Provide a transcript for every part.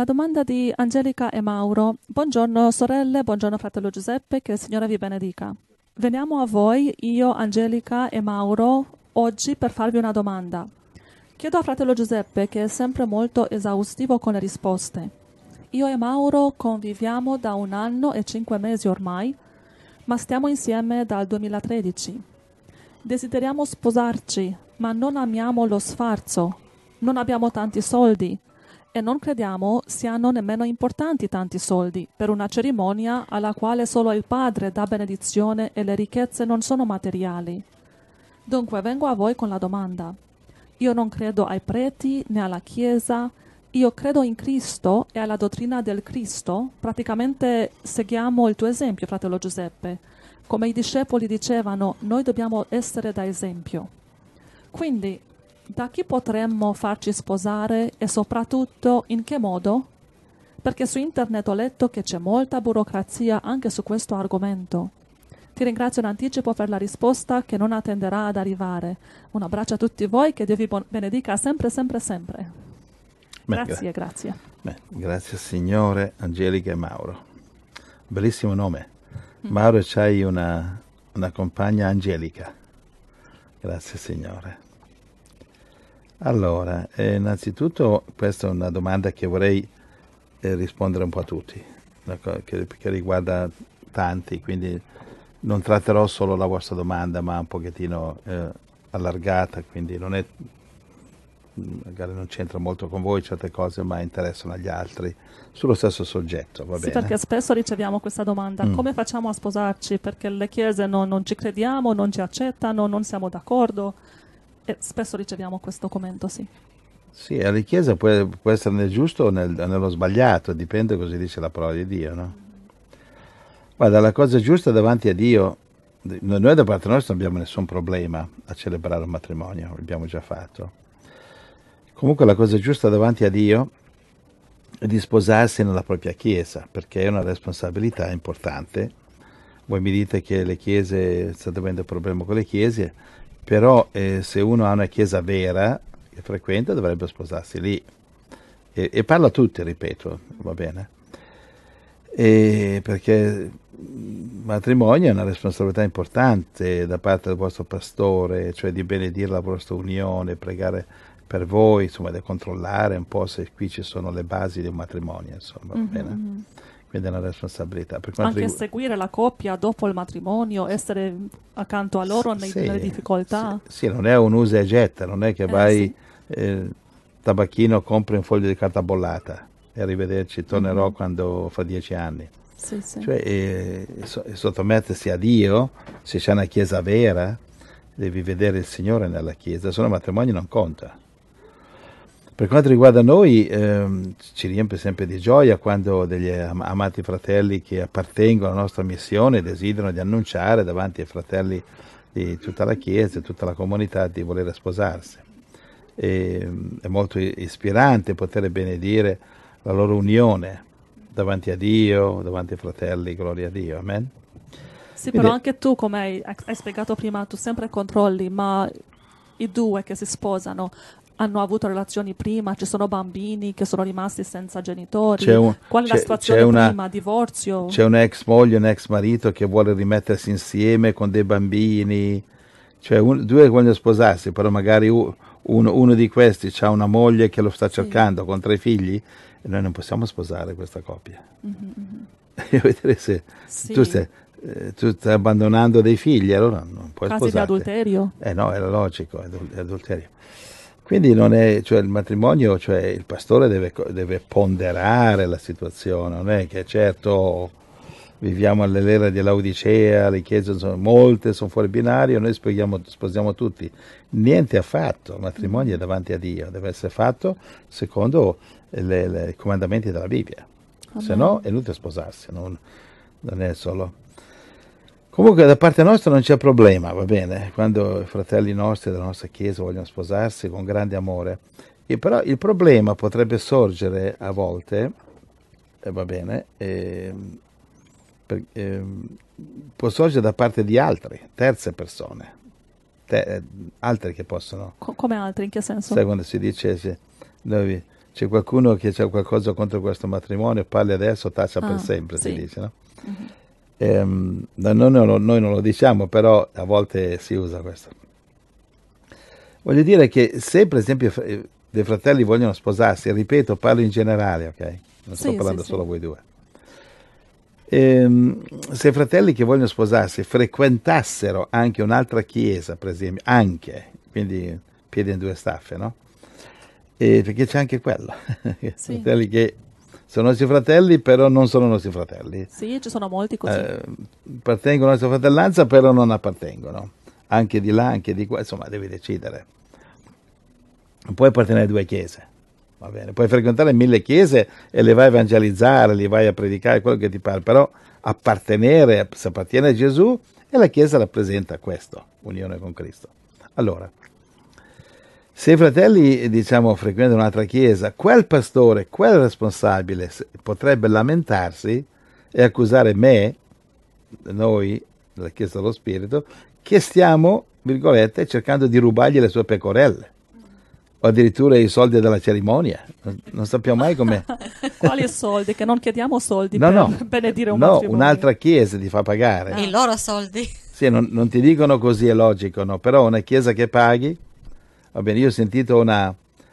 La domanda di Angelica e Mauro. Buongiorno sorelle, buongiorno fratello Giuseppe, che il Signore vi benedica. Veniamo a voi, io, Angelica e Mauro, oggi per farvi una domanda. Chiedo a fratello Giuseppe, che è sempre molto esaustivo con le risposte. Io e Mauro conviviamo da un anno e cinque mesi ormai, ma stiamo insieme dal 2013. Desideriamo sposarci, ma non amiamo lo sfarzo, non abbiamo tanti soldi, e non crediamo siano nemmeno importanti tanti soldi per una cerimonia alla quale solo il Padre dà benedizione e le ricchezze non sono materiali. Dunque vengo a voi con la domanda. Io non credo ai preti né alla Chiesa, io credo in Cristo e alla dottrina del Cristo. Praticamente seguiamo il tuo esempio, fratello Giuseppe. Come i discepoli dicevano, noi dobbiamo essere da esempio. Quindi da chi potremmo farci sposare e soprattutto in che modo? Perché su internet ho letto che c'è molta burocrazia anche su questo argomento. Ti ringrazio in anticipo per la risposta che non attenderà ad arrivare. Un abbraccio a tutti voi, che Dio vi benedica sempre, sempre, sempre. Beh, grazie, gra- grazie. Beh, grazie signore Angelica e Mauro. Bellissimo nome. Mm. Mauro, c'hai una, una compagna Angelica. Grazie signore. Allora, eh, innanzitutto questa è una domanda che vorrei eh, rispondere un po' a tutti, che, che, riguarda tanti, quindi non tratterò solo la vostra domanda, ma un pochettino eh, allargata, quindi non è, magari non c'entra molto con voi certe cose, ma interessano agli altri sullo stesso soggetto. Va sì, bene? perché spesso riceviamo questa domanda: mm. come facciamo a sposarci? Perché le chiese no, non ci crediamo, non ci accettano, non siamo d'accordo. E spesso riceviamo questo commento, sì. Sì, alla Chiesa può, può essere nel giusto o nel, nello sbagliato, dipende cosa dice la parola di Dio, no? Guarda, la cosa giusta davanti a Dio, noi da parte nostra non abbiamo nessun problema a celebrare un matrimonio, l'abbiamo già fatto. Comunque la cosa giusta davanti a Dio è di sposarsi nella propria Chiesa, perché è una responsabilità importante. Voi mi dite che le chiese, state avendo problemi con le chiese, però eh, se uno ha una chiesa vera e frequenta dovrebbe sposarsi lì e, e parla a tutti, ripeto, va bene, e perché il mm, matrimonio è una responsabilità importante da parte del vostro pastore, cioè di benedire la vostra unione, pregare per voi, insomma, di controllare un po' se qui ci sono le basi di un matrimonio, insomma, va mhm, bene. Mhm quindi è una responsabilità. Per Anche rigu- seguire la coppia dopo il matrimonio, essere accanto a loro nei, sì, nelle difficoltà? Sì, sì, non è un usa e getta, non è che eh, vai sì. eh, tabacchino, compri un foglio di carta bollata e arrivederci, tornerò mm-hmm. quando fa dieci anni. Sì, sì. Cioè, eh, sottomettersi a Dio, se c'è una chiesa vera, devi vedere il Signore nella chiesa, se no il matrimonio non conta. Per quanto riguarda noi, ehm, ci riempie sempre di gioia quando degli am- amati fratelli che appartengono alla nostra missione desiderano di annunciare davanti ai fratelli di tutta la Chiesa e tutta la comunità di voler sposarsi. E, ehm, è molto ispirante poter benedire la loro unione davanti a Dio, davanti ai fratelli, gloria a Dio, amen. Sì, Quindi, però anche tu, come hai, hai spiegato prima, tu sempre controlli, ma i due che si sposano hanno avuto relazioni prima, ci sono bambini che sono rimasti senza genitori, c'è un, qual è la situazione una, prima, divorzio? C'è un'ex moglie, un ex marito che vuole rimettersi insieme con dei bambini, cioè un, due vogliono sposarsi, però magari uno, uno di questi ha una moglie che lo sta cercando sì. con tre figli e noi non possiamo sposare questa coppia. Mm-hmm. mm-hmm. vedere se sì. tu stai, eh, tu stai abbandonando dei figli, allora non puoi Casi sposarti. Casi di adulterio? Eh no, era logico, è adulterio. Quindi è, cioè, il matrimonio, cioè, il pastore deve, deve, ponderare la situazione, non è che certo viviamo all'era dell'Odicea, le chiese sono molte, sono fuori binario, noi spieghiamo, sposiamo tutti. Niente affatto, il matrimonio è davanti a Dio, deve essere fatto secondo i comandamenti della Bibbia, se no è inutile sposarsi, non, non è solo Comunque da parte nostra non c'è problema, va bene, quando i fratelli nostri della nostra Chiesa vogliono sposarsi con grande amore. E però il problema potrebbe sorgere a volte, eh, va bene, eh, per, eh, può sorgere da parte di altri, terze persone, te, eh, altri che possono... Come altri, in che senso? Sai quando si dice... Se, dove, c'è qualcuno che ha qualcosa contro questo matrimonio, parli adesso, taccia ah, per sempre, sì. si dice, no? Mm-hmm. Ehm, noi, non lo, noi non lo diciamo, però a volte si usa questo. Voglio dire che se per esempio dei fratelli vogliono sposarsi, ripeto, parlo in generale, ok? Non sto sì, parlando sì, solo sì. voi due. Ehm, se i fratelli che vogliono sposarsi frequentassero anche un'altra chiesa, per esempio, anche, quindi piedi in due staffe, no? E eh, perché c'è anche quello, sì. fratelli che sono nostri fratelli, però non sono nostri fratelli. Sì, ci sono molti così. Eh, appartengono alla nostra fratellanza, però non appartengono. Anche di là, anche di qua, insomma, devi decidere. Non puoi appartenere a due chiese. Va bene, puoi frequentare mille chiese e le vai a evangelizzare, li vai a predicare, quello che ti pare, però appartenere, se appartiene a Gesù, e la Chiesa rappresenta questo, unione con Cristo. Allora, se i fratelli, diciamo, frequentano un'altra chiesa, quel pastore, quel responsabile potrebbe lamentarsi e accusare me, noi, la Chiesa dello Spirito, che stiamo, virgolette, cercando di rubargli le sue pecorelle o addirittura i soldi della cerimonia. Non sappiamo mai come. Quali soldi? Che non chiediamo soldi no, per no, benedire un no, matrimonio. No, un'altra chiesa ti fa pagare. Ah. I loro soldi. Sì, non, non, ti dicono così, è logico, no? Però una chiesa che paghi Va bene, io ho sentito una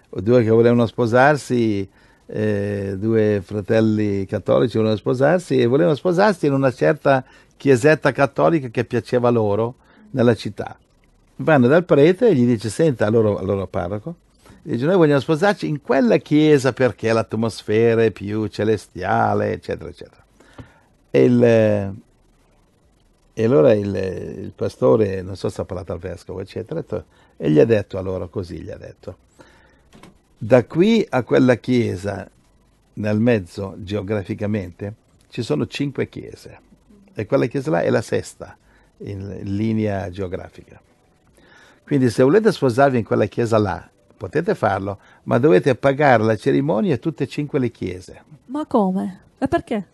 due che volevano sposarsi, eh, due fratelli cattolici volevano sposarsi e volevano sposarsi in una certa chiesetta cattolica che piaceva loro nella città. Vanno dal prete e gli dice, senta, allora, loro, parroco, dice noi vogliamo sposarci in quella chiesa perché l'atmosfera è più celestiale, eccetera, eccetera. E, il, e allora il, il, pastore, non so se ha parlato al vescovo, eccetera, ha detto, e gli ha detto a loro così, gli ha detto, da qui a quella chiesa, nel mezzo geograficamente, ci sono cinque chiese e quella chiesa là è la sesta in linea geografica. Quindi se volete sposarvi in quella chiesa là, potete farlo, ma dovete pagare la cerimonia a tutte e cinque le chiese. Ma come? E perché?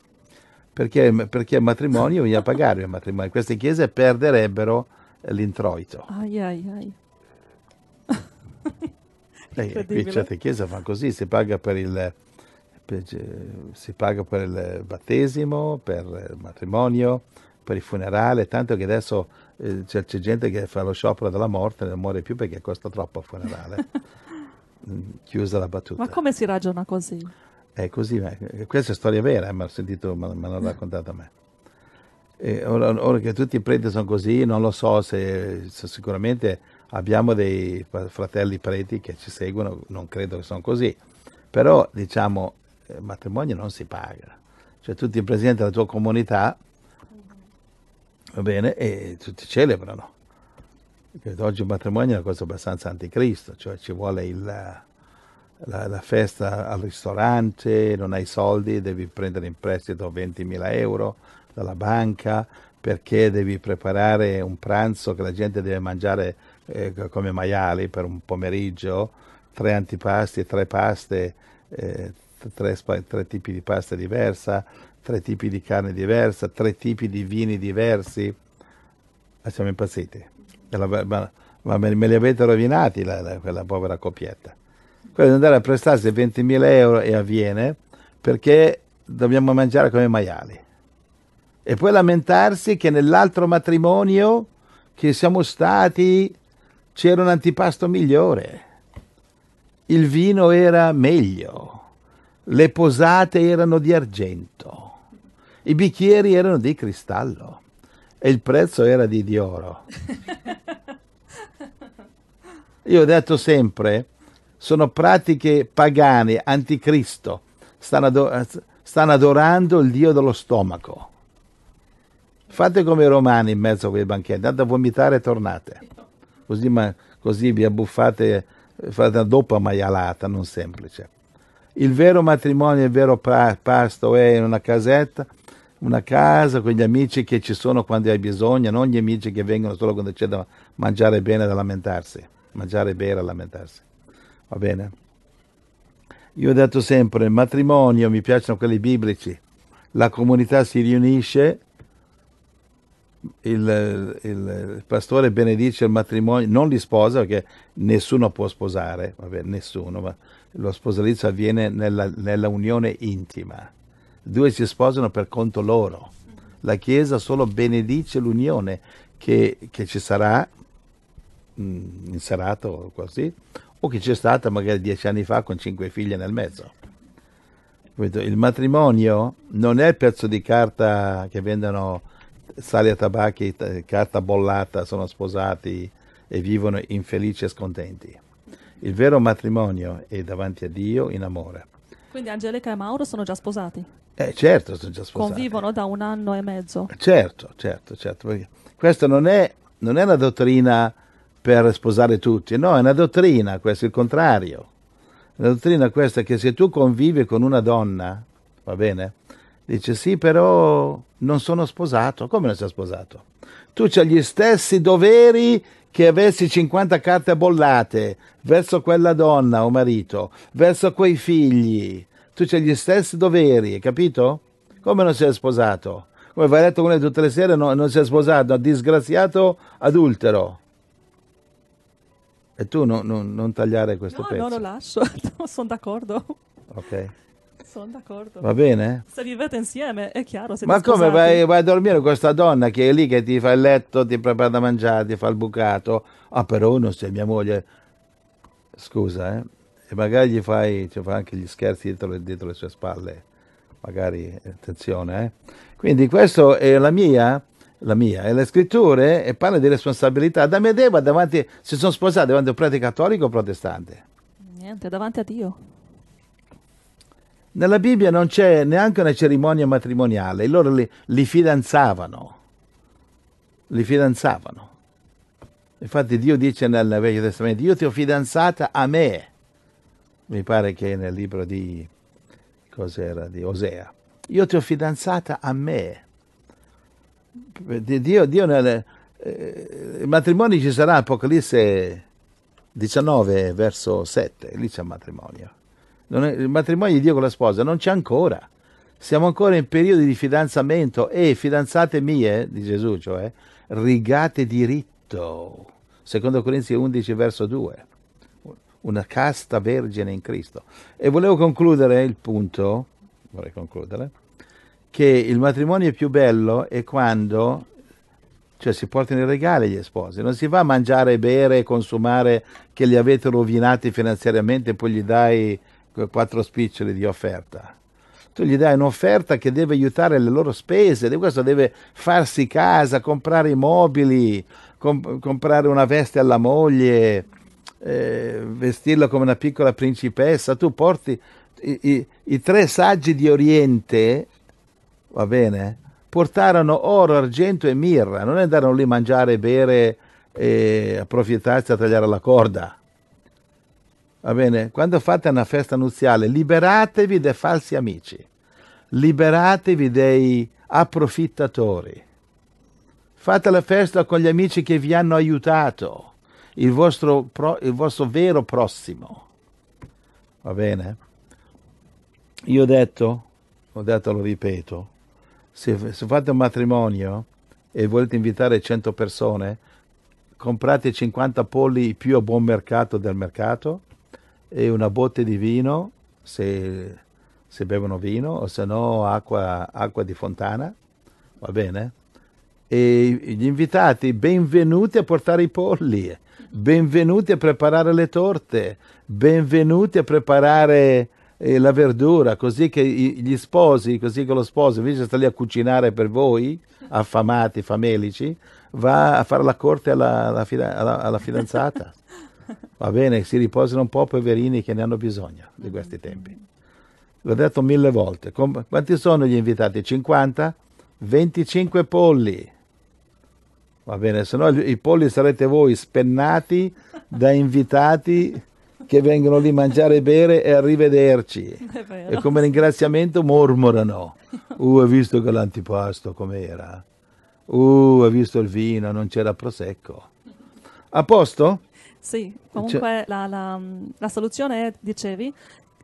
Perché, perché il matrimonio bisogna pagare il matrimonio. Queste chiese perderebbero l'introito. Ai, ai, ai. Lei, qui certe chiese fanno così, si paga per il, eh, si paga per il battesimo, per il matrimonio, per il funerale, tanto che adesso eh, c'è, c'è, gente che fa lo sciopero della morte e non muore più perché costa troppo il funerale. Mm, chiusa la battuta. Ma come si ragiona così? È eh, così, eh, questa è storia vera, eh, sentito, ma, ma l'hanno raccontato a me. Ora, ora, che tutti i preti sono così, non lo so se, se sicuramente abbiamo dei fratelli preti che ci seguono, non credo che sono così, però diciamo il eh, matrimonio non si paga, cioè tu ti presenti alla tua comunità, va bene, e tutti celebrano. Perché oggi il matrimonio è una cosa abbastanza anticristo, cioè ci vuole il, la, la, festa al ristorante, non hai soldi, devi prendere in prestito 20.000 euro dalla banca perché devi preparare un pranzo che la gente deve mangiare eh, come maiali per un pomeriggio, tre antipasti, tre paste, eh, tre, tre, tipi di pasta diversa, tre tipi di carne diversa, tre tipi di vini diversi. Ma siamo impazziti. Ma, ma me, me, li avete rovinati la, la, quella povera coppietta. Quello di andare a prestarsi 20.000 euro e avviene perché dobbiamo mangiare come maiali. E poi lamentarsi che nell'altro matrimonio che siamo stati c'era un antipasto migliore, il vino era meglio, le posate erano di argento, i bicchieri erano di cristallo e il prezzo era di, di oro. Io ho detto sempre, sono pratiche pagane, anticristo, stanno, ador- stanno adorando il Dio dello stomaco. Fate come i romani in mezzo a quei banchetti, andate a vomitare e tornate così, ma, così vi abbuffate, fate una doppia maialata, non semplice. Il vero matrimonio, il vero pasto è in una casetta, una casa, con gli amici che ci sono quando hai bisogno, non gli amici che vengono solo quando c'è da mangiare bene e da lamentarsi, mangiare bene e lamentarsi. Va bene? Io ho detto sempre, il matrimonio, mi piacciono quelli biblici, la comunità si riunisce il, il, pastore benedice il matrimonio, non li sposa perché nessuno può sposare, vabbè, nessuno, ma lo sposalizio avviene nella, nella unione intima. Due si sposano per conto loro. La Chiesa solo benedice l'unione che, che ci sarà mm, in serata o così, o che c'è stata magari dieci anni fa con cinque figlie nel mezzo. Il matrimonio non è il pezzo di carta che vendono sali a tabacchi, carta bollata, sono sposati e vivono infelici e scontenti. Il vero matrimonio è davanti a Dio in amore. Quindi Angelica e Mauro sono già sposati? Eh certo, sono già sposati. Convivono da un anno e mezzo? Certo, certo, certo. Questa non è, non è una dottrina per sposare tutti, no, è una dottrina, questo è il contrario. La dottrina è questa che se tu convivi con una donna, va bene, Dice sì, però non sono sposato. Come non sei sposato? Tu hai gli stessi doveri che avessi 50 carte bollate verso quella donna o marito, verso quei figli. Tu hai gli stessi doveri, capito? Come non sei sposato? Come vai a letto con lei tutte le sere, no, non sei sposato, disgraziato, adultero. E tu no, no, non tagliare questo no, pezzo. No, lo lascio, sono d'accordo. Ok. Sono d'accordo. Va bene? Se vivete insieme, è chiaro. Ma come vai, vai, a dormire con questa donna che è lì che ti fa il letto, ti prepara da mangiare, ti fa il bucato? Ah, però uno sei mia moglie. Scusa, eh? E magari gli fai, cioè, fai anche gli scherzi dietro le, dietro le sue spalle. Magari, attenzione, eh? Quindi questa è la mia la mia, e le scritture e parla di responsabilità. Da me Eva davanti, si sono sposati davanti a un prete cattolico o protestante? Niente, davanti a Dio. Nella Bibbia non c'è neanche una cerimonia matrimoniale, loro li, li fidanzavano, li fidanzavano. Infatti Dio dice nel Vecchio Testamento, io ti ho fidanzata a me, mi pare che nel libro di, cos'era, di Osea, io ti ho fidanzata a me. Dio, Dio nel, eh, il matrimonio ci sarà Apocalisse 19 verso 7, lì c'è il matrimonio è, il matrimonio di Dio con la sposa non c'è ancora. Siamo ancora in periodo di fidanzamento e fidanzate mie, di Gesù cioè, rigate diritto. Secondo Corinzi 11 verso 2. Una casta vergine in Cristo. E volevo concludere il punto, vorrei concludere, che il matrimonio più bello è quando cioè si portano i regali gli sposi, non si va a mangiare, bere, consumare che li avete rovinati finanziariamente e poi gli dai quattro spiccioli di offerta. Tu gli dai un'offerta che deve aiutare le loro spese, questo deve farsi casa, comprare i mobili, comp- comprare una veste alla moglie, eh, vestirla come una piccola principessa. Tu porti i, i, i tre saggi di Oriente, va bene? Portarono oro, argento e mirra, non andarono lì a mangiare, bere e approfittarsi a tagliare la corda. Va bene? Quando fate una festa nuziale, liberatevi dai falsi amici, liberatevi dai approfittatori. Fate la festa con gli amici che vi hanno aiutato, il vostro, pro, il vostro vero prossimo. Va bene? Io ho detto, ho detto, lo ripeto, se, se fate un matrimonio e volete invitare 100 persone, comprate 50 polli più a buon mercato del mercato e una botte di vino, se, se bevono vino, o se no acqua, acqua di fontana, va bene? E gli invitati, benvenuti a portare i polli, benvenuti a preparare le torte, benvenuti a preparare eh, la verdura, così che gli sposi, così che lo sposo invece di stare lì a cucinare per voi, affamati, famelici, va a fare la corte alla, alla, alla, alla fidanzata. Va bene, si riposano un po', poverini che ne hanno bisogno di questi tempi. L'ho detto mille volte. quanti sono gli invitati? 50? 25 polli. Va bene, se no i polli sarete voi spennati da invitati che vengono lì a mangiare e bere e arrivederci. E come ringraziamento mormorano. Uh, hai visto che l'antipasto com'era? Uh, hai visto il vino, non c'era prosecco. A posto? Sì, comunque cioè... la, la, mm, la soluzione è, dicevi,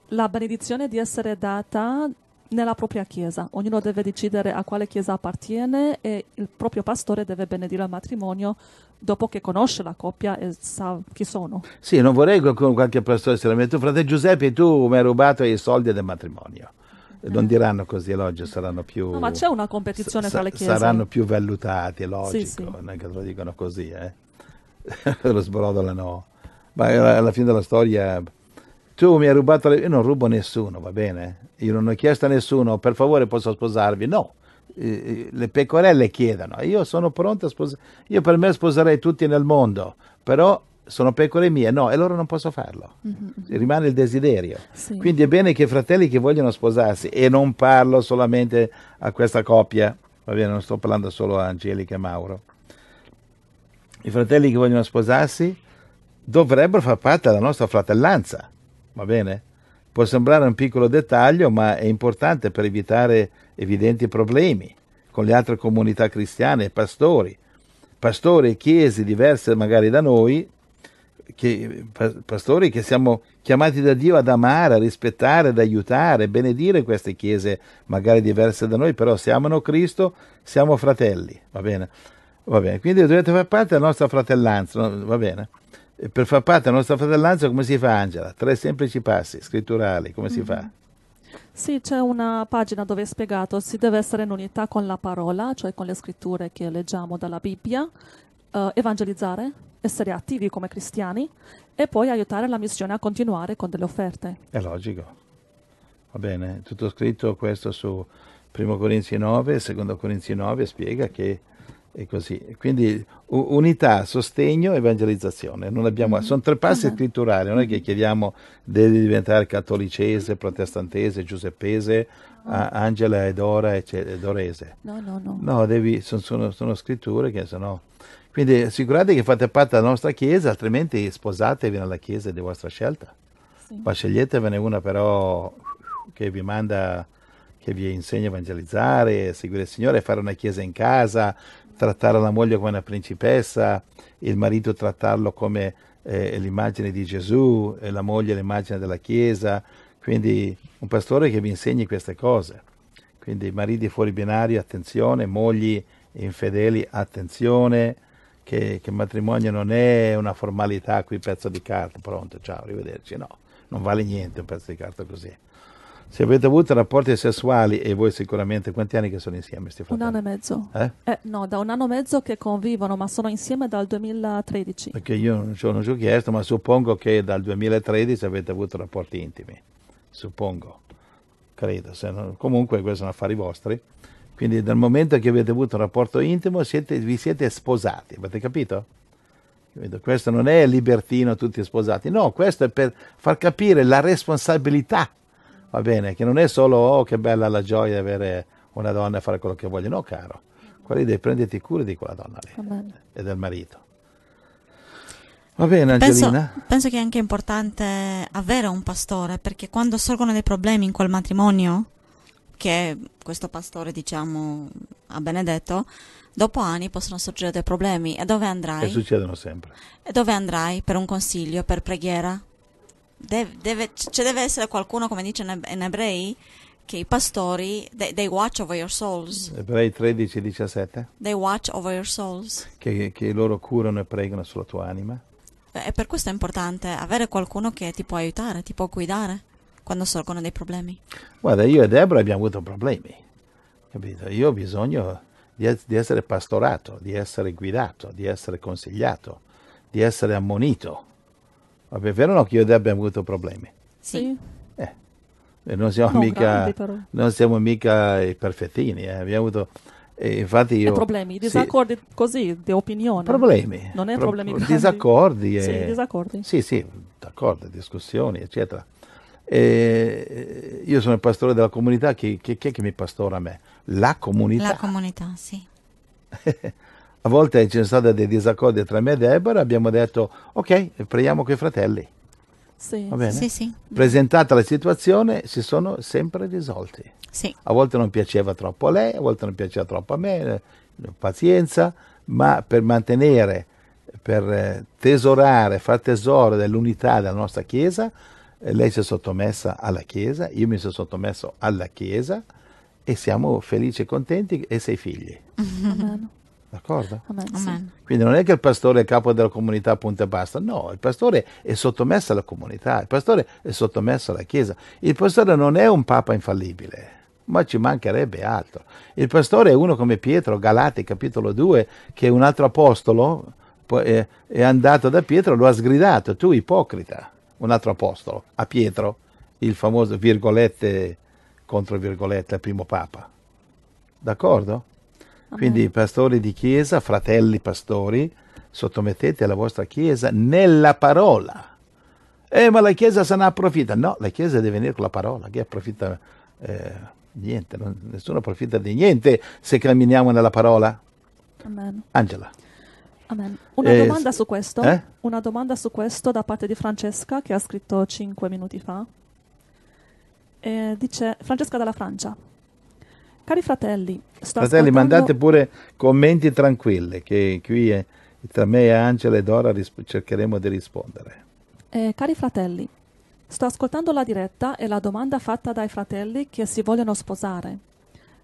la benedizione di essere data nella propria chiesa. Ognuno deve decidere a quale chiesa appartiene e il proprio pastore deve benedire il matrimonio dopo che conosce la coppia e sa chi sono. Sì, non vorrei che qualche pastore si lamenti. Frate Giuseppe, tu mi hai rubato i soldi del matrimonio. Eh. Non diranno così elogio, saranno più... No, ma c'è una competizione sa- tra le chiese. Saranno più vellutati, è logico, sì, sì. non è che lo dicono così, eh. lo sbrodolano. no. Ma alla fine della storia tu mi hai rubato le... Io non rubo nessuno, va bene? Io non ho chiesto a nessuno, per favore posso sposarvi? No, le pecorelle chiedono, io sono pronto a sposare, io per me sposerei tutti nel mondo, però sono pecore mie, no, e loro non posso farlo, mm-hmm. rimane il desiderio. Sì. Quindi è bene che i fratelli che vogliono sposarsi, e non parlo solamente a questa coppia, va bene, non sto parlando solo a Angelica e Mauro, i fratelli che vogliono sposarsi dovrebbero far parte della nostra fratellanza, va bene? Può sembrare un piccolo dettaglio, ma è importante per evitare evidenti problemi con le altre comunità cristiane e pastori. Pastori e chiese diverse magari da noi, che, pastori che siamo chiamati da Dio ad amare, a rispettare, ad aiutare, benedire queste chiese magari diverse da noi, però se amano Cristo siamo fratelli, va bene? Va bene, quindi dovete far parte della nostra fratellanza, va bene? E per far parte della nostra fratellanza come si fa Angela? Tre semplici passi scritturali, come mm. si fa? Mm-hmm. Sì, c'è una pagina dove è spiegato, si deve essere in unità con la parola, cioè con le scritture che leggiamo dalla Bibbia, eh, evangelizzare, essere attivi come cristiani e poi aiutare la missione a continuare con delle offerte. È logico. Va bene, tutto scritto questo su 1 Corinzi 9, 2 Corinzi 9 spiega che e così. Quindi unità, sostegno, evangelizzazione. Abbiamo, mm-hmm. Sono tre passi uh-huh. scritturali, non è che mm-hmm. chiediamo devi diventare cattolicese, protestantese, giuseppese, uh-huh. angela ed ora, ed dorese. No, no, no. No, devi, sono, sono, sono scritture che sono... Quindi assicurate che fate parte della nostra Chiesa, altrimenti sposatevi nella Chiesa di vostra scelta. Sì. Ma sceglietevene una però che vi manda, che vi insegna a evangelizzare, a seguire il Signore, fare una Chiesa in casa, trattare la moglie come una principessa, il marito trattarlo come eh, l'immagine di Gesù, eh, la moglie l'immagine della Chiesa, quindi un pastore che vi insegni queste cose. Quindi mariti fuori binario, attenzione, mogli infedeli, attenzione, che, che, matrimonio non è una formalità qui pezzo di carta, pronto, ciao, arrivederci, no, non vale niente un pezzo di carta così. Se avete avuto rapporti sessuali, e voi sicuramente, quanti anni che sono insieme, sti Un anno e mezzo. Eh? Eh, no, da un anno e mezzo che convivono, ma sono insieme dal 2013. Perché io non ci ho chiesto, ma suppongo che dal 2013 avete avuto rapporti intimi. Suppongo, credo. Non, comunque, questi sono affari vostri. Quindi dal momento che avete avuto un rapporto intimo, siete, vi siete sposati. Avete capito? Questo non è libertino, tutti sposati. No, questo è per far capire la responsabilità va bene, che non è solo oh che bella la gioia di avere una donna e fare quello che voglio, no caro, quelli devi prenderti cura di quella donna lì e del marito. Va bene Angelina? Penso, penso che è anche importante avere un pastore perché quando sorgono dei problemi in quel matrimonio, che questo pastore diciamo ha benedetto, dopo anni possono sorgere dei problemi e dove andrai? E succedono sempre. E dove andrai per un consiglio, per preghiera? deve, deve, ci cioè deve essere qualcuno, come dice in ebrei, che i pastori, they, they, watch over your souls. Ebrei 13, 17. They watch over your souls. Che, che loro curano e pregano sulla tua anima. E per questo è importante avere qualcuno che ti può aiutare, ti può guidare quando sorgono dei problemi. Guarda, io e Deborah abbiamo avuto problemi, capito? Io ho bisogno di, di essere pastorato, di essere guidato, di essere consigliato, di essere ammonito Vabbè, è vero o no che io e te abbiamo avuto problemi? Sì. Eh, non, siamo non, mica, grandi, non siamo mica i perfettini, eh. abbiamo avuto... Eh, infatti io, e problemi, disaccordi sì, così, di opinione. Problemi. Non è pro- problemi grandi. Disaccordi. E, sì, disaccordi. Sì, sì, d'accordo, discussioni, eccetera. E eh, io sono il pastore della comunità, chi, chi, chi, è che mi pastora a me? La comunità. La comunità, sì. a volte ci sono stati dei disaccordi tra me e Deborah, abbiamo detto ok, preghiamo con i fratelli. Sì, sì, sì. Presentata la situazione, si sono sempre risolti. Sì. A volte non piaceva troppo a lei, a volte non piaceva troppo a me, eh, pazienza, ma per mantenere, per eh, tesorare, far tesoro dell'unità della nostra Chiesa, eh, lei si è sottomessa alla Chiesa, io mi sono sottomesso alla Chiesa e siamo felici e contenti e sei figli. D'accordo? Amen. Amen. Quindi non è che il pastore è capo della comunità, punto e basta. No, il pastore è sottomesso alla comunità, il pastore è sottomesso alla Chiesa. Il pastore non è un papa infallibile, ma ci mancherebbe altro. Il pastore è uno come Pietro, Galati, capitolo 2, che è un altro apostolo, è andato da Pietro, lo ha sgridato, tu ipocrita, un altro apostolo, a Pietro, il famoso virgolette contro virgolette, primo papa. D'accordo? Quindi pastori di chiesa, fratelli pastori, sottomettete la vostra chiesa nella parola. Eh, ma la chiesa se ne approfitta. No, la chiesa deve venire con la parola, che approfitta eh, niente, non, nessuno approfitta di niente se camminiamo nella parola. Amen. Angela. Amen. Una, eh, domanda su questo, eh? una domanda su questo da parte di Francesca che ha scritto 5 minuti fa. Eh, dice Francesca dalla Francia. Cari fratelli, sto Fratelli, ascoltando... mandate pure commenti tranquilli, che qui è, tra me, e Angela e Dora risp- cercheremo di rispondere. Eh, cari fratelli, sto ascoltando la diretta e la domanda fatta dai fratelli che si vogliono sposare.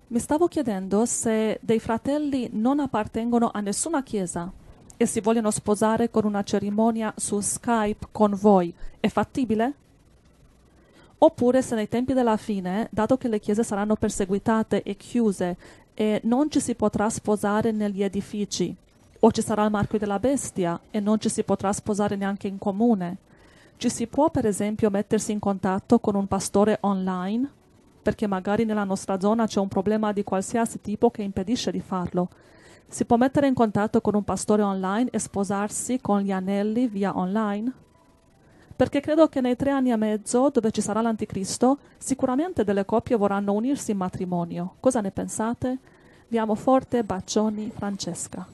Mi stavo chiedendo se dei fratelli non appartengono a nessuna chiesa e si vogliono sposare con una cerimonia su Skype con voi. È fattibile? Oppure se nei tempi della fine, dato che le chiese saranno perseguitate e chiuse e non ci si potrà sposare negli edifici, o ci sarà il marchio della bestia e non ci si potrà sposare neanche in comune, ci si può per esempio mettersi in contatto con un pastore online, perché magari nella nostra zona c'è un problema di qualsiasi tipo che impedisce di farlo. Si può mettere in contatto con un pastore online e sposarsi con gli anelli via online? perché credo che nei tre anni e mezzo dove ci sarà l'anticristo, sicuramente delle coppie vorranno unirsi in matrimonio. Cosa ne pensate? Vi amo forte, bacioni, Francesca.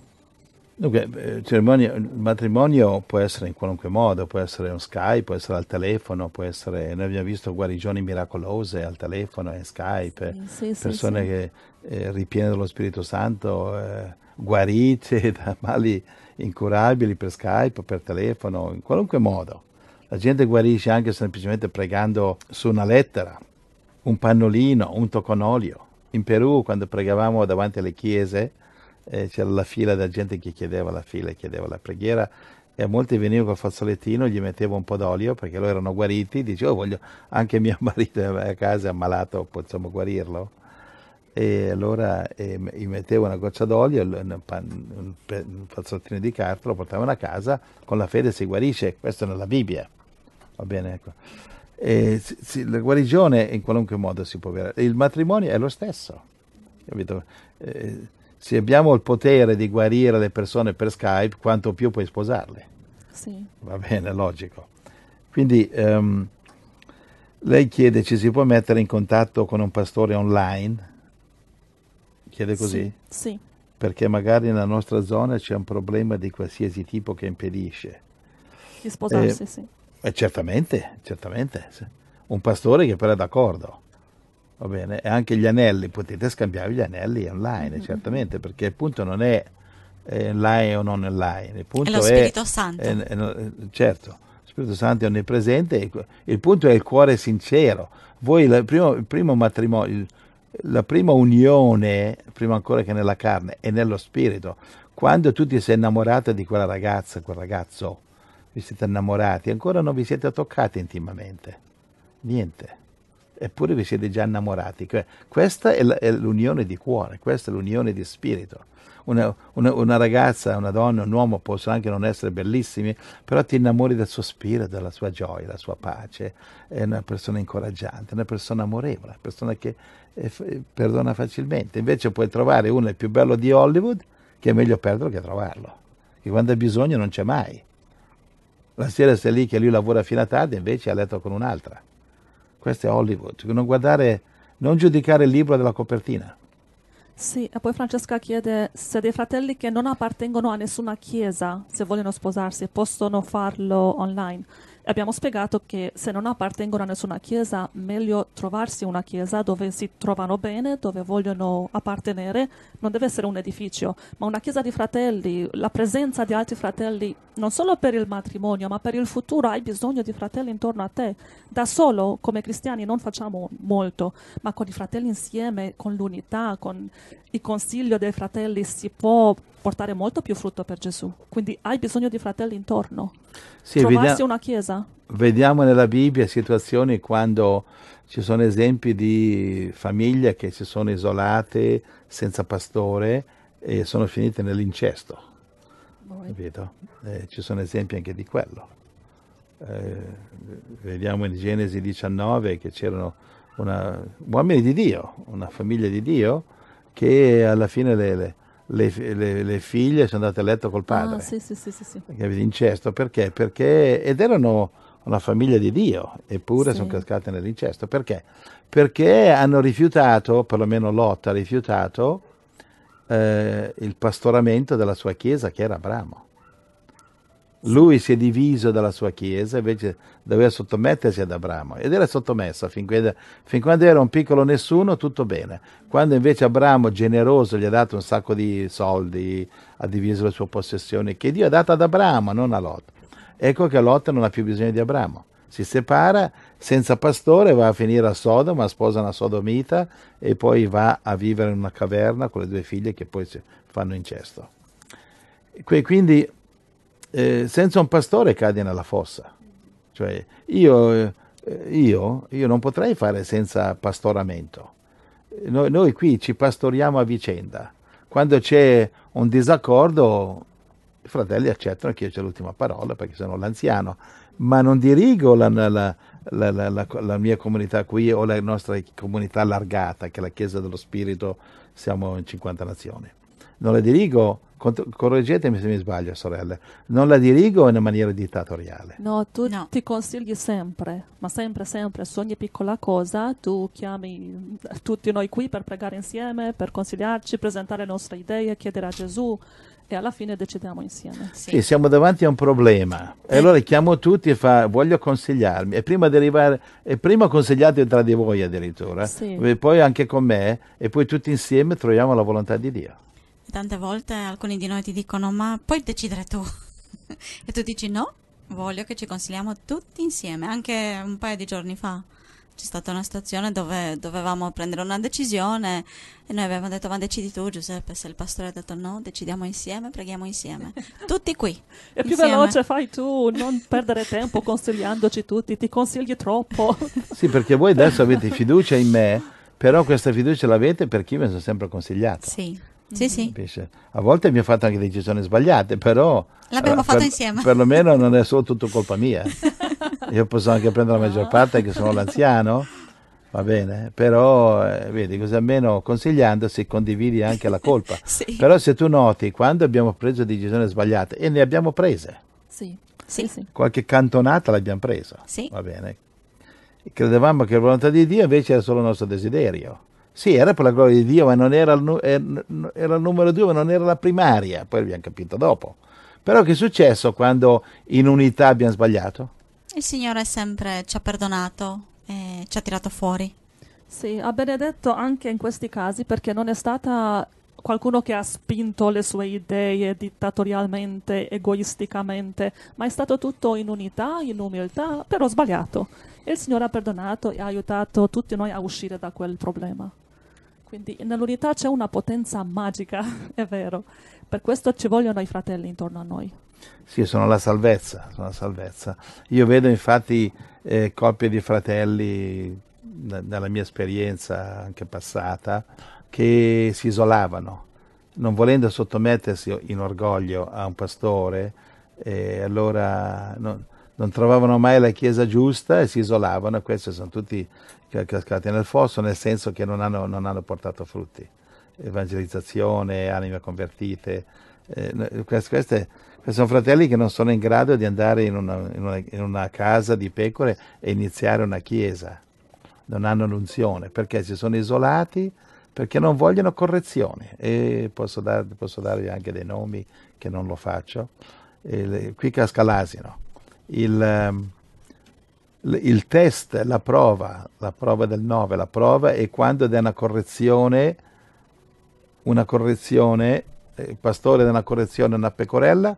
Dunque, eh, il matrimonio può essere in qualunque modo, può essere on Skype, può essere al telefono, può essere, noi abbiamo visto guarigioni miracolose al telefono e Skype, sì, sì, persone sì, che eh, ripiene dello Spirito Santo, eh, guarite da mali incurabili per Skype, per telefono, in qualunque modo. La gente guarisce anche semplicemente pregando su una lettera, un pannolino, un tocconolio. In Perù, quando pregavamo davanti alle chiese, eh, c'era la fila della gente che chiedeva la fila e chiedeva la preghiera e a molti venivo col fazzolettino, gli mettevo un po' d'olio perché loro erano guariti, dicevo oh, voglio anche mio marito a casa è ammalato, possiamo guarirlo. E allora eh, gli mettevo una goccia d'olio, un, un, un fazzolettino di carta, lo portavano a casa, con la fede si guarisce, questo è nella Bibbia. Va bene, ecco. E, sì, la guarigione in qualunque modo si può avere. Il matrimonio è lo stesso. Eh, se abbiamo il potere di guarire le persone per Skype, quanto più puoi sposarle. Sì. Va bene, logico. Quindi ehm, lei chiede ci si può mettere in contatto con un pastore online? Chiede così? Sì. sì. Perché magari nella nostra zona c'è un problema di qualsiasi tipo che impedisce. Di sposarsi, eh, sì. Eh, certamente, certamente. Un pastore che però è d'accordo. Va bene? E anche gli anelli, potete scambiare gli anelli online, mm-hmm. certamente, perché il punto non è online o non online. Il punto è lo Spirito è, Santo. È, è, eh, certo, lo Spirito Santo è onnipresente. Il punto è il cuore sincero. Voi il primo, il primo matrimonio, la prima unione, prima ancora che nella carne, è nello spirito. Quando tu ti sei innamorata di quella ragazza, quel ragazzo, vi siete innamorati, ancora non vi siete toccati intimamente, niente, eppure vi siete già innamorati. Questa è l'unione di cuore, questa è l'unione di spirito. Una, una, una, ragazza, una donna, un uomo possono anche non essere bellissimi, però ti innamori del suo spirito, della sua gioia, della sua pace. È una persona incoraggiante, una persona amorevole, una persona che eh, eh, perdona facilmente. Invece puoi trovare uno il più bello di Hollywood, che è meglio perderlo che trovarlo, che quando hai bisogno non c'è mai. La sera sei lì che lui lavora fino a tardi, invece ha letto con un'altra. Questo è Hollywood. Non guardare, non giudicare il libro della copertina. Sì, e poi Francesca chiede se dei fratelli che non appartengono a nessuna chiesa, se vogliono sposarsi, possono farlo online. Abbiamo spiegato che se non appartengono a nessuna chiesa, meglio trovarsi una chiesa dove si trovano bene, dove vogliono appartenere. Non deve essere un edificio, ma una chiesa di fratelli, la presenza di altri fratelli, non solo per il matrimonio, ma per il futuro hai bisogno di fratelli intorno a te. Da solo, come cristiani, non facciamo molto, ma con i fratelli insieme, con l'unità, con il consiglio dei fratelli si può portare molto più frutto per Gesù. Quindi hai bisogno di fratelli intorno. Sì, Trovarsi vediamo, una chiesa. Vediamo nella Bibbia situazioni quando ci sono esempi di famiglie che si sono isolate senza pastore e sono finite nell'incesto. Boh, eh. eh, ci sono esempi anche di quello. Eh, vediamo in Genesi 19 che c'erano una, uomini di Dio, una famiglia di Dio che alla fine le, le le, le, le, figlie sono andate a letto col ah, padre. Ah, sì, sì, sì, sì, sì. Incesto, perché? Perché, ed erano una famiglia di Dio, eppure sì. sono cascate nell'incesto. Perché? Perché hanno rifiutato, perlomeno Lotta ha rifiutato, eh, il pastoramento della sua chiesa che era Abramo. Lui si è diviso dalla sua chiesa, invece doveva sottomettersi ad Abramo ed era sottomesso fin, fin quando era un piccolo nessuno, tutto bene. Quando invece Abramo, generoso, gli ha dato un sacco di soldi, ha diviso le sue possessioni, che Dio ha dato ad Abramo, non a Lot. Ecco che Lot non ha più bisogno di Abramo. Si separa senza pastore, va a finire a Sodoma, sposa una sodomita e poi va a vivere in una caverna con le due figlie che poi fanno incesto. Quindi eh, senza un pastore cade nella fossa. Cioè, io, eh, io, io, non potrei fare senza pastoramento. Noi, noi qui ci pastoriamo a vicenda. Quando c'è un disaccordo, i fratelli accettano che io c'è l'ultima parola perché sono l'anziano, ma non dirigo la, la, la, la, mia comunità qui o la nostra comunità allargata, che è la Chiesa dello Spirito, siamo in 50 nazioni. Non la dirigo correggetemi se mi sbaglio, sorelle, non la dirigo in maniera dittatoriale. No, tu no. ti consigli sempre, ma sempre, sempre, su ogni piccola cosa tu chiami tutti noi qui per pregare insieme, per consigliarci, presentare le nostre idee, chiedere a Gesù e alla fine decidiamo insieme. Sì, sì siamo davanti a un problema. E eh. allora chiamo tutti e fa, voglio consigliarmi. E prima, arrivare, e prima consigliate tra di voi addirittura, sì. poi anche con me, e poi tutti insieme troviamo la volontà di Dio tante volte alcuni di noi ti dicono ma puoi decidere tu e tu dici no, voglio che ci consigliamo tutti insieme, anche un paio di giorni fa c'è stata una situazione dove dovevamo prendere una decisione e noi avevamo detto ma decidi tu Giuseppe se il pastore ha detto no decidiamo insieme preghiamo insieme tutti qui E più veloce fai tu non perdere tempo consigliandoci tutti ti consigli troppo sì perché voi adesso avete fiducia in me però questa fiducia l'avete per chi vi sono sempre consigliato sì sì, sì. A volte abbiamo fatto anche decisioni sbagliate, però... L'abbiamo eh, fatto per, insieme. Perlomeno non è solo tutto colpa mia. Io posso anche prendere la maggior parte che sono l'anziano, va bene, però eh, vedi, così almeno consigliandosi condividi anche la colpa. sì. Però se tu noti, quando abbiamo preso decisioni sbagliate, e ne abbiamo prese. Sì. Sì, sì. Qualche cantonata l'abbiamo presa. Sì. Va bene. Credevamo che la volontà di Dio invece era solo il nostro desiderio. Sì, era per la gloria di Dio, ma non era il, eh, era il numero due, ma non era la primaria, poi l'abbiamo capito dopo. Però che è successo quando in unità abbiamo sbagliato? Il Signore sempre ci ha perdonato e ci ha tirato fuori. Sì, ha benedetto anche in questi casi perché non è stata qualcuno che ha spinto le sue idee dittatorialmente, egoisticamente, ma è stato tutto in unità, in umiltà, però sbagliato. E il Signore ha perdonato e ha aiutato tutti noi a uscire da quel problema. Quindi nell'unità c'è una potenza magica, è vero. Per questo ci vogliono i fratelli intorno a noi. Sì, sono la salvezza, sono la salvezza. Io vedo infatti eh, coppie di fratelli, da, dalla mia esperienza anche passata, che si isolavano, non volendo sottomettersi in orgoglio a un pastore, eh, allora non, non, trovavano mai la chiesa giusta e si isolavano, questi sono tutti cascati nel fosso, nel senso che non hanno, non hanno portato frutti. Evangelizzazione, anime convertite, eh, queste, queste, sono fratelli che non sono in grado di andare in una, in una, in una casa di pecore e iniziare una chiesa, non hanno l'unzione perché si sono isolati perché non vogliono correzioni e posso, dar, posso darvi anche dei nomi che non lo faccio. Il, qui casca l'asino. Il, il, test, la prova, la prova del 9, la prova è quando è una correzione, una correzione, eh, il pastore dà una correzione a una pecorella,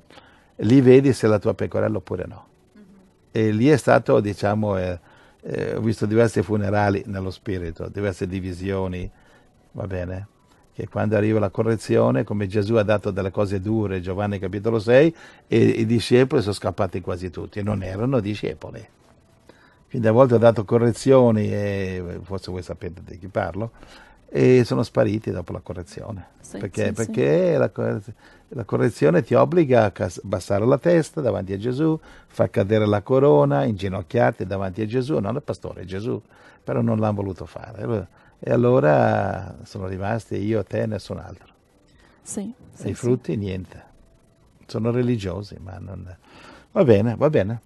lì vedi se è la tua pecorella oppure no. Mm-hmm. E lì è stato, diciamo, eh, eh, ho visto diversi funerali nello spirito, diverse divisioni, va bene? Che quando arriva la correzione, come Gesù ha dato delle cose dure, Giovanni capitolo 6, e, i discepoli sono scappati quasi tutti, e non erano discepoli. Quindi a volte ha dato correzioni, e forse voi sapete di chi parlo, e sono spariti dopo la correzione. Sì, perché, sì, perché sì. La, correzione, la, correzione ti obbliga a abbassare la testa davanti a Gesù, far cadere la corona, inginocchiarti davanti a Gesù, non il pastore, Gesù, però non l'hanno voluto fare. E allora sono rimasti io, te e nessun altro. Sì. sì e i frutti sì. niente. Sono religiosi, ma non... Va bene, va bene.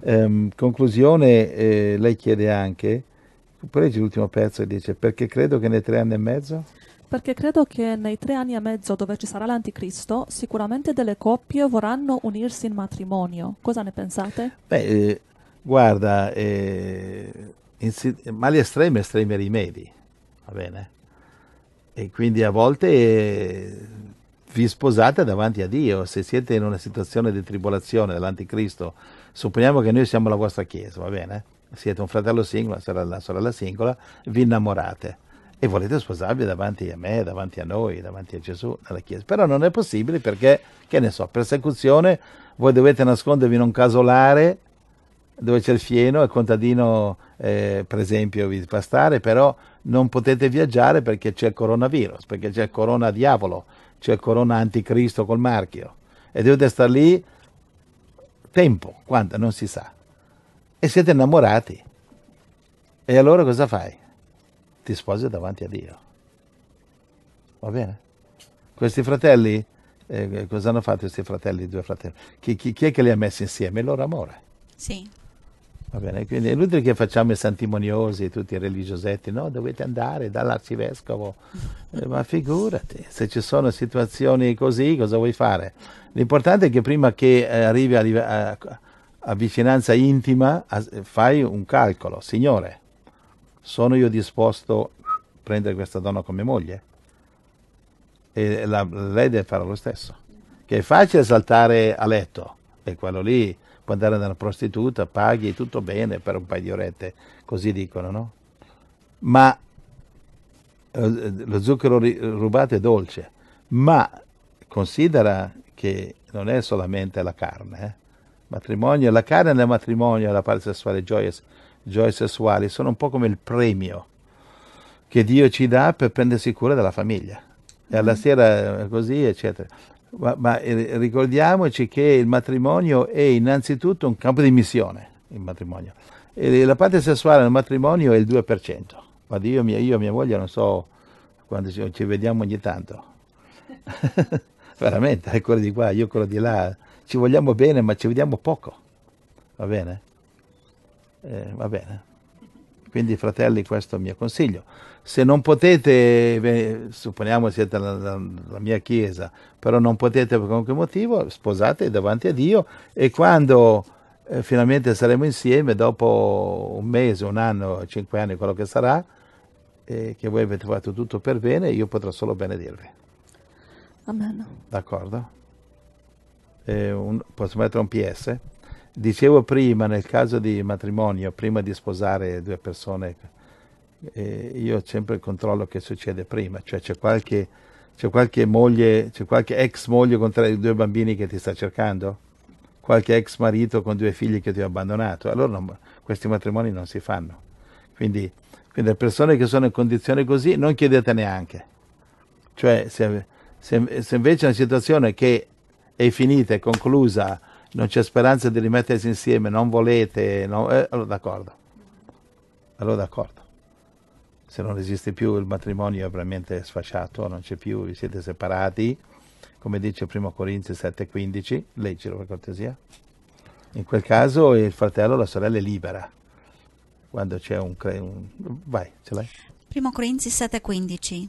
Ehm, conclusione, eh, lei chiede anche, leggi l'ultimo pezzo e dice, perché credo che nei tre anni e mezzo? Perché credo che nei tre anni e mezzo dove ci sarà l'anticristo, sicuramente delle coppie vorranno unirsi in matrimonio. Cosa ne pensate? Beh, eh, guarda, eh, mali estremi, estremi rimedi, va bene? E quindi a volte vi sposate davanti a Dio, se siete in una situazione di tribolazione dell'anticristo, supponiamo che noi siamo la vostra chiesa, va bene? Siete un fratello singolo, sorella, sorella singola, vi innamorate e volete sposarvi davanti a me, davanti a noi, davanti a Gesù, nella chiesa. Però non è possibile perché, che ne so, persecuzione, voi dovete nascondervi in un casolare dove c'è il fieno, il contadino eh, per esempio vi pastare, però non potete viaggiare perché c'è il coronavirus, perché c'è il corona diavolo, c'è il corona anticristo col marchio e dovete stare lì tempo, quanto non si sa. E siete innamorati. E allora cosa fai? Ti sposi davanti a Dio. Va bene? Questi fratelli, eh, cosa hanno fatto questi fratelli, due fratelli? Chi, chi, chi è che li ha messi insieme? Il loro amore. Sì. Va bene, quindi è inutile che facciamo i santimoniosi, e tutti i religiosetti, no, dovete andare dall'arcivescovo, eh, ma figurati, se ci sono situazioni così cosa vuoi fare? L'importante è che prima che eh, arrivi a, a, a, vicinanza intima a, fai un calcolo, Signore, sono io disposto a prendere questa donna come moglie? E la, lei deve fare lo stesso, che è facile saltare a letto, e quello lì può andare da una prostituta, paghi tutto bene per un paio di orette, così dicono, no? Ma eh, lo zucchero rubato è dolce, ma considera che non è solamente la carne, eh? matrimonio, la carne nel matrimonio, la parte sessuale, gioie, gioie sessuali, sono un po' come il premio che Dio ci dà per prendersi cura della famiglia alla sera eh, così, eccetera. Ma, ma eh, ricordiamoci che il matrimonio è innanzitutto un campo di missione, il matrimonio. E la parte sessuale nel matrimonio è il 2%. Guarda, io, mia, io e mia moglie non so quando ci, ci vediamo ogni tanto. Veramente, è quello di qua, io quello di là. Ci vogliamo bene, ma ci vediamo poco. Va bene? Eh, va bene. Quindi, fratelli, questo è il mio consiglio se non potete, beh, supponiamo siete la, la, la, mia chiesa, però non potete per qualche motivo, sposate davanti a Dio e quando eh, finalmente saremo insieme, dopo un mese, un anno, cinque anni, quello che sarà, eh, che voi avete fatto tutto per bene, io potrò solo benedirvi. Amen. D'accordo? Eh, un, posso mettere un PS? Dicevo prima, nel caso di matrimonio, prima di sposare due persone eh, io sempre il controllo che succede prima, cioè c'è qualche, c'è qualche moglie, c'è qualche ex moglie con tre, due bambini che ti sta cercando? Qualche ex marito con due figli che ti ha abbandonato? Allora non, questi matrimoni non si fanno. Quindi, quindi le persone che sono in condizione così non chiedete neanche. Cioè se, se, se invece è una situazione che è finita, è conclusa, non c'è speranza di rimettersi insieme, non volete, no, eh, allora d'accordo. Allora d'accordo se non esiste più il matrimonio è veramente sfasciato, non c'è più, vi siete separati, come dice 1 Corinzi 7,15, leggilo per cortesia. In quel caso il fratello o la sorella è libera, quando c'è un... un... vai, ce l'hai? 1 Corinzi 7,15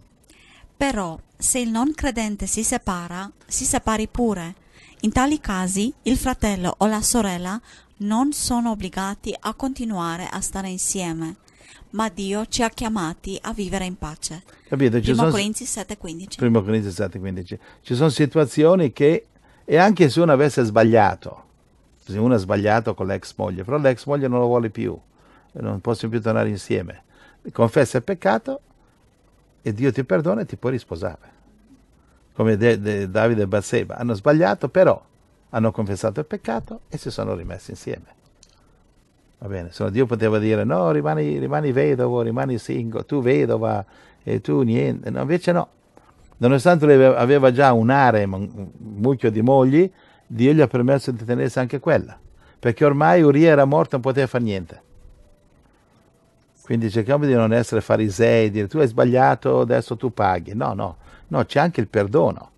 Però se il non credente si separa, si separi pure. In tali casi il fratello o la sorella non sono obbligati a continuare a stare insieme ma Dio ci ha chiamati a vivere in pace. Capito? Ci 1 sono... Corinzi 7,15. 1 Corinzi 7,15. Ci sono situazioni che, e anche se uno avesse sbagliato, se uno ha sbagliato con l'ex moglie, però l'ex moglie non lo vuole più, non possono più tornare insieme, confessa il peccato e Dio ti perdona e ti può risposare. Come De- De- Davide e Batseba hanno sbagliato, però hanno confessato il peccato e si sono rimessi insieme. Va bene? Se no Dio poteva dire no, rimani, rimani vedovo, rimani single, tu vedova e tu niente. No, invece no. Nonostante lui aveva già un harem, un mucchio di mogli, Dio gli ha permesso di tenersi anche quella. Perché ormai Uria era morto e non poteva fare niente. Quindi cerchiamo di non essere farisei, dire tu hai sbagliato, adesso tu paghi. No, no, no, c'è anche il perdono.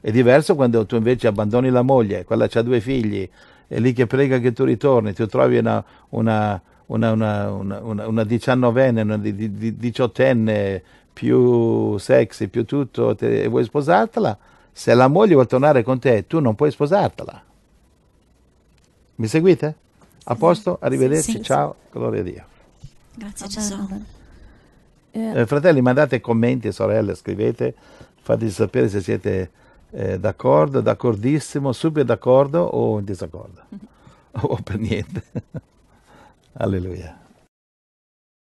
È diverso quando tu invece abbandoni la moglie, quella ha due figli, è lì che prega che tu ritorni, ti trovi una, una, una, una diciannovenne, una diciottenne più sexy, più tutto, te, e vuoi sposartela, se la moglie vuole tornare con te, tu non puoi sposartela. Mi seguite? A posto? Arrivederci, sì, sì, ciao, gloria a Dio. Grazie ciao. Eh, fratelli, mandate commenti, sorelle, scrivete, fate sapere se siete eh, d'accordo, d'accordissimo, subito d'accordo o in disaccordo, o per niente. Alleluia.